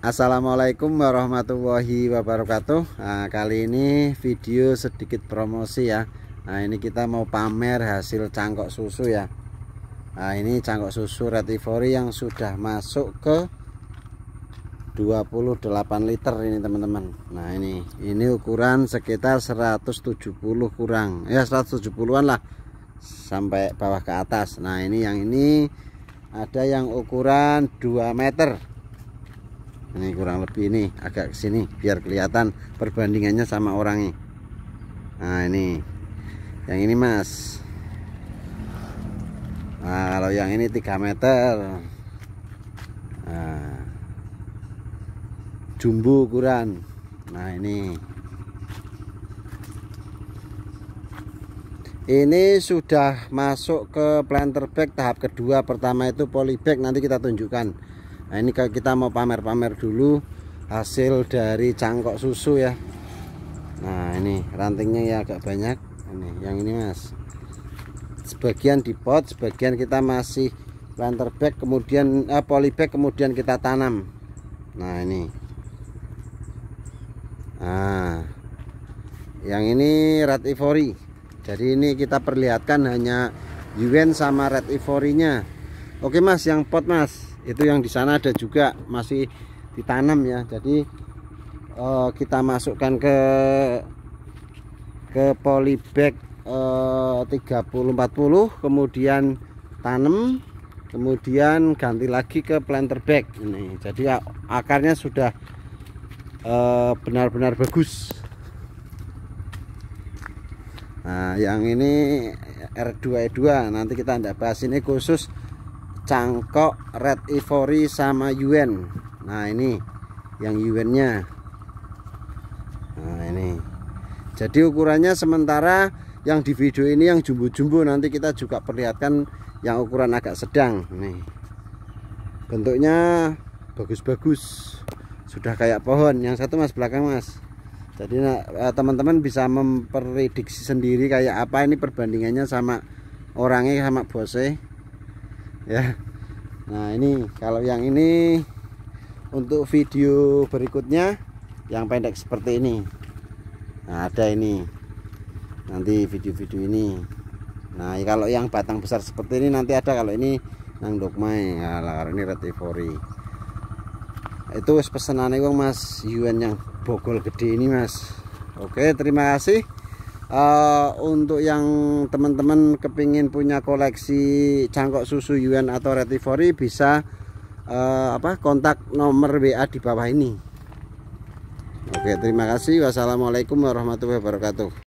Assalamualaikum warahmatullahi wabarakatuh nah, Kali ini video sedikit promosi ya Nah ini kita mau pamer hasil cangkok susu ya Nah ini cangkok susu retifori yang sudah masuk ke 28 liter ini teman-teman Nah ini ini ukuran sekitar 170 kurang Ya 170an lah Sampai bawah ke atas Nah ini yang ini ada yang ukuran 2 meter ini kurang lebih ini agak sini biar kelihatan perbandingannya sama orangnya nah ini yang ini mas nah kalau yang ini 3 meter nah, jumbo ukuran nah ini ini sudah masuk ke planter bag tahap kedua pertama itu polybag nanti kita tunjukkan nah ini kita mau pamer-pamer dulu hasil dari cangkok susu ya nah ini rantingnya ya agak banyak ini yang ini mas sebagian di pot sebagian kita masih planter bag kemudian eh, polybag kemudian kita tanam nah ini nah yang ini red ivory jadi ini kita perlihatkan hanya Yuen sama red ivory nya oke mas yang pot mas itu yang di sana ada juga masih ditanam ya jadi eh, kita masukkan ke ke polybag eh, 3040 kemudian tanam kemudian ganti lagi ke planter bag ini jadi akarnya sudah eh, benar-benar eh, bagus Nah, yang ini R2E2 nanti kita tidak bahas ini khusus cangkok red ivory sama Yuan. nah ini yang Yuannya. nah ini jadi ukurannya sementara yang di video ini yang jumbo-jumbo nanti kita juga perlihatkan yang ukuran agak sedang nih bentuknya bagus-bagus sudah kayak pohon yang satu mas belakang mas jadi nah, eh, teman-teman bisa memprediksi sendiri kayak apa ini perbandingannya sama orangnya sama bose ya nah ini kalau yang ini untuk video berikutnya yang pendek seperti ini nah, ada ini nanti video-video ini nah kalau yang batang besar seperti ini nanti ada kalau ini yang dokmai nah, kalau ini retifori. itu pesanan uang mas Yuan yang bogol gede ini mas oke terima kasih uh, untuk yang teman-teman kepingin punya koleksi cangkok susu Yuan atau Retivori bisa uh, apa kontak nomor WA di bawah ini Oke terima kasih wassalamualaikum warahmatullahi wabarakatuh